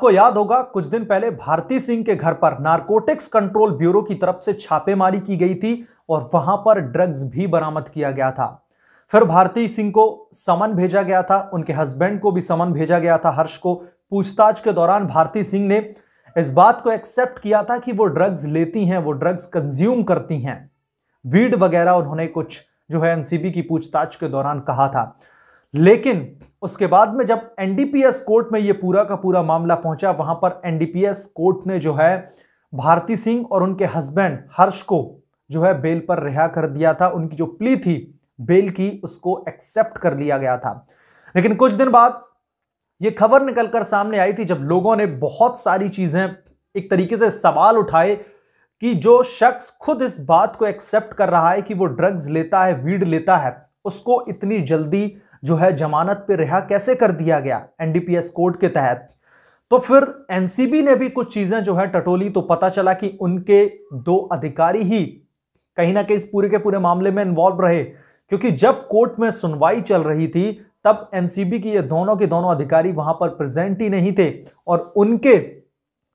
आपको याद होगा कुछ दिन पहले भारती सिंह के घर पर नारकोटिक्स कंट्रोल ब्यूरो की तरफ से छापेमारी की गई थी और वहां पर ड्रग्स भी बरामद किया गया था फिर भारती सिंह को समन भेजा गया था उनके हस्बैंड को भी समन भेजा गया था हर्ष को पूछताछ के दौरान भारती सिंह ने इस बात को एक्सेप्ट किया था कि वो ड्रग्स लेती हैं वो ड्रग्स कंज्यूम करती हैं वीड वगैरह उन्होंने कुछ जो है एनसीबी की पूछताछ के दौरान कहा था लेकिन उसके बाद में जब एनडीपीएस कोर्ट में यह पूरा का पूरा मामला पहुंचा वहां पर एनडीपीएस कोर्ट ने जो है भारती सिंह और उनके हस्बैंड हर्ष को जो है बेल पर रिहा कर दिया था उनकी जो प्ली थी बेल की उसको एक्सेप्ट कर लिया गया था लेकिन कुछ दिन बाद यह खबर निकलकर सामने आई थी जब लोगों ने बहुत सारी चीजें एक तरीके से सवाल उठाए कि जो शख्स खुद इस बात को एक्सेप्ट कर रहा है कि वो ड्रग्स लेता है वीड लेता है उसको इतनी जल्दी जो है जमानत पे रिहा कैसे कर दिया गया एनडीपीएस कोड के तहत तो फिर एनसीबी ने भी कुछ चीजें जो है टटोली तो पता चला कि उनके दो अधिकारी ही कहीं ना कहीं इस पूरे के पूरे मामले में इन्वॉल्व रहे क्योंकि जब कोर्ट में सुनवाई चल रही थी तब एनसीबी की ये दोनों के दोनों अधिकारी वहां पर प्रेजेंट ही नहीं थे और उनके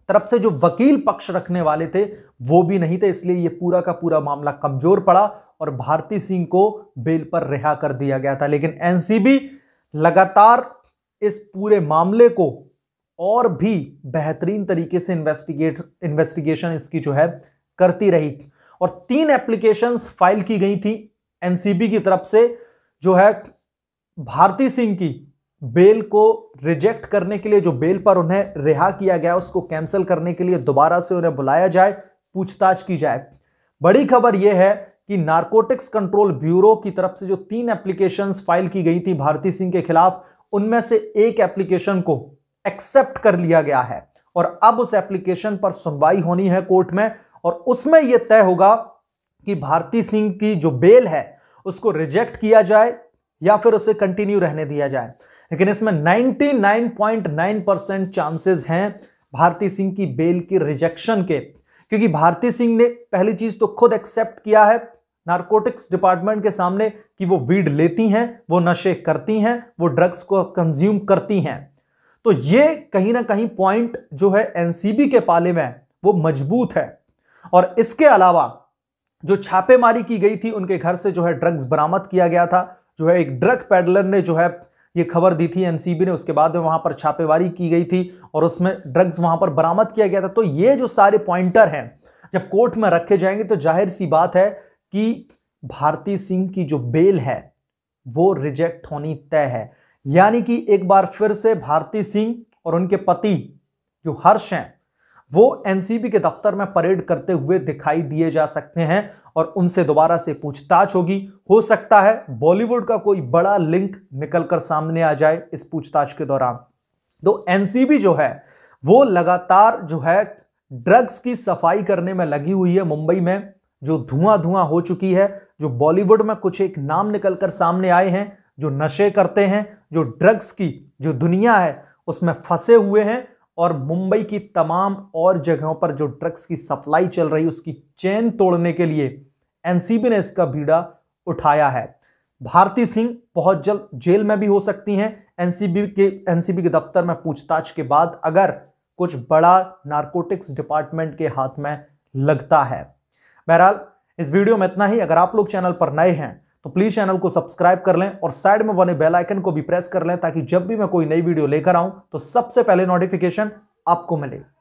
तरफ से जो वकील पक्ष रखने वाले थे वो भी नहीं थे इसलिए ये पूरा का पूरा मामला कमजोर पड़ा और भारती सिंह को बेल पर रिहा कर दिया गया था लेकिन एनसीबी लगातार इस पूरे मामले को और भी बेहतरीन तरीके से इन्वेस्टिगेट इन्वेस्टिगेशन इसकी जो है करती रही और तीन एप्लीकेशंस फाइल की गई थी एनसीबी की तरफ से जो है भारती सिंह की बेल को रिजेक्ट करने के लिए जो बेल पर उन्हें रिहा किया गया उसको कैंसिल करने के लिए दोबारा से उन्हें बुलाया जाए पूछताछ की जाए बड़ी खबर यह है कि नारकोटिक्स कंट्रोल ब्यूरो की तरफ से जो तीन एप्लीकेशन फाइल की गई थी भारती सिंह के खिलाफ उनमें से एक एप्लीकेशन को एक्सेप्ट कर लिया गया है और अब उस एप्लीकेशन पर सुनवाई होनी है कोर्ट में और उसमें यह तय होगा कि भारती सिंह की जो बेल है उसको रिजेक्ट किया जाए या फिर उसे कंटिन्यू रहने दिया जाए लेकिन इसमें 99.9 परसेंट चांसेस हैं भारती सिंह की बेल की रिजेक्शन के क्योंकि भारती सिंह ने पहली चीज तो खुद एक्सेप्ट किया है नारकोटिक्स डिपार्टमेंट के सामने कि वो वीड लेती हैं वो नशे करती हैं वो ड्रग्स को कंज्यूम करती हैं तो ये कहीं ना कहीं पॉइंट जो है एनसीबी के पाले में वो मजबूत है और इसके अलावा जो छापेमारी की गई थी उनके घर से जो है ड्रग्स बरामद किया गया था जो है एक ड्रग पेडलर ने जो है ये खबर दी थी एनसीबी ने उसके बाद में वहां पर छापेमारी की गई थी और उसमें ड्रग्स वहां पर बरामद किया गया था तो ये जो सारे पॉइंटर हैं जब कोर्ट में रखे जाएंगे तो जाहिर सी बात है कि भारती सिंह की जो बेल है वो रिजेक्ट होनी तय है यानी कि एक बार फिर से भारती सिंह और उनके पति जो हर्ष हैं वो एनसीबी के दफ्तर में परेड करते हुए दिखाई दिए जा सकते हैं और उनसे दोबारा से पूछताछ होगी हो सकता है बॉलीवुड का कोई बड़ा लिंक निकलकर सामने आ जाए इस पूछताछ के दौरान तो एनसीबी जो है वो लगातार जो है ड्रग्स की सफाई करने में लगी हुई है मुंबई में जो धुआं धुआं हो चुकी है जो बॉलीवुड में कुछ एक नाम निकलकर सामने आए हैं जो नशे करते हैं जो ड्रग्स की जो दुनिया है उसमें फंसे हुए हैं और मुंबई की तमाम और जगहों पर जो ड्रग्स की सप्लाई चल रही उसकी चेन तोड़ने के लिए एनसीबी ने इसका बीड़ा उठाया है भारती सिंह बहुत जल्द जेल में भी हो सकती हैं एनसीबी के एनसीबी के दफ्तर में पूछताछ के बाद अगर कुछ बड़ा नारकोटिक्स डिपार्टमेंट के हाथ में लगता है बहरहाल इस वीडियो में इतना ही अगर आप लोग चैनल पर नए हैं तो प्लीज़ चैनल को सब्सक्राइब कर लें और साइड में बने बेल आइकन को भी प्रेस कर लें ताकि जब भी मैं कोई नई वीडियो लेकर आऊं तो सबसे पहले नोटिफिकेशन आपको मिले